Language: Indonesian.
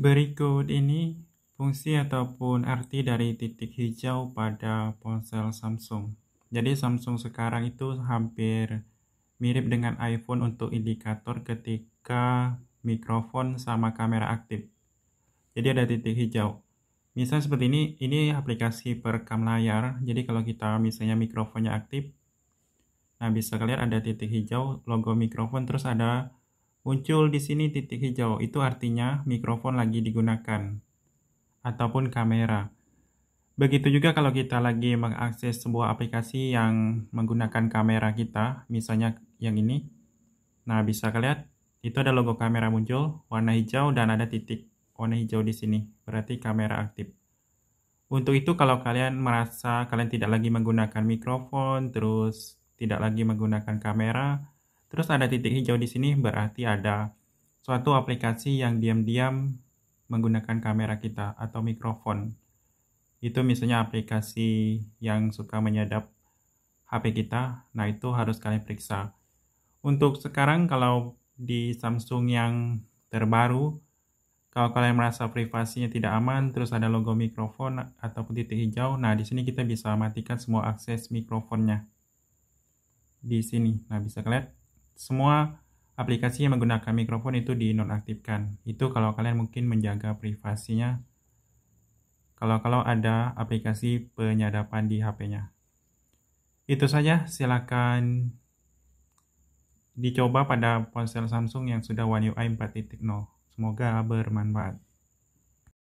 Berikut ini fungsi ataupun arti dari titik hijau pada ponsel Samsung. Jadi Samsung sekarang itu hampir mirip dengan iPhone untuk indikator ketika mikrofon sama kamera aktif. Jadi ada titik hijau. Misalnya seperti ini, ini aplikasi perekam layar. Jadi kalau kita misalnya mikrofonnya aktif, nah bisa kalian ada titik hijau logo mikrofon terus ada Muncul di sini titik hijau, itu artinya mikrofon lagi digunakan ataupun kamera. Begitu juga kalau kita lagi mengakses sebuah aplikasi yang menggunakan kamera kita, misalnya yang ini. Nah, bisa kalian lihat itu ada logo kamera muncul, warna hijau dan ada titik warna hijau di sini, berarti kamera aktif. Untuk itu kalau kalian merasa kalian tidak lagi menggunakan mikrofon, terus tidak lagi menggunakan kamera, Terus ada titik hijau di sini berarti ada suatu aplikasi yang diam-diam menggunakan kamera kita atau mikrofon. Itu misalnya aplikasi yang suka menyadap HP kita, nah itu harus kalian periksa. Untuk sekarang kalau di Samsung yang terbaru, kalau kalian merasa privasinya tidak aman, terus ada logo mikrofon ataupun titik hijau, nah di sini kita bisa matikan semua akses mikrofonnya. Di sini, nah bisa kalian semua aplikasi yang menggunakan mikrofon itu dinonaktifkan. Itu kalau kalian mungkin menjaga privasinya kalau-kalau ada aplikasi penyadapan di HP-nya. Itu saja, silakan dicoba pada ponsel Samsung yang sudah One UI 4.0. Semoga bermanfaat.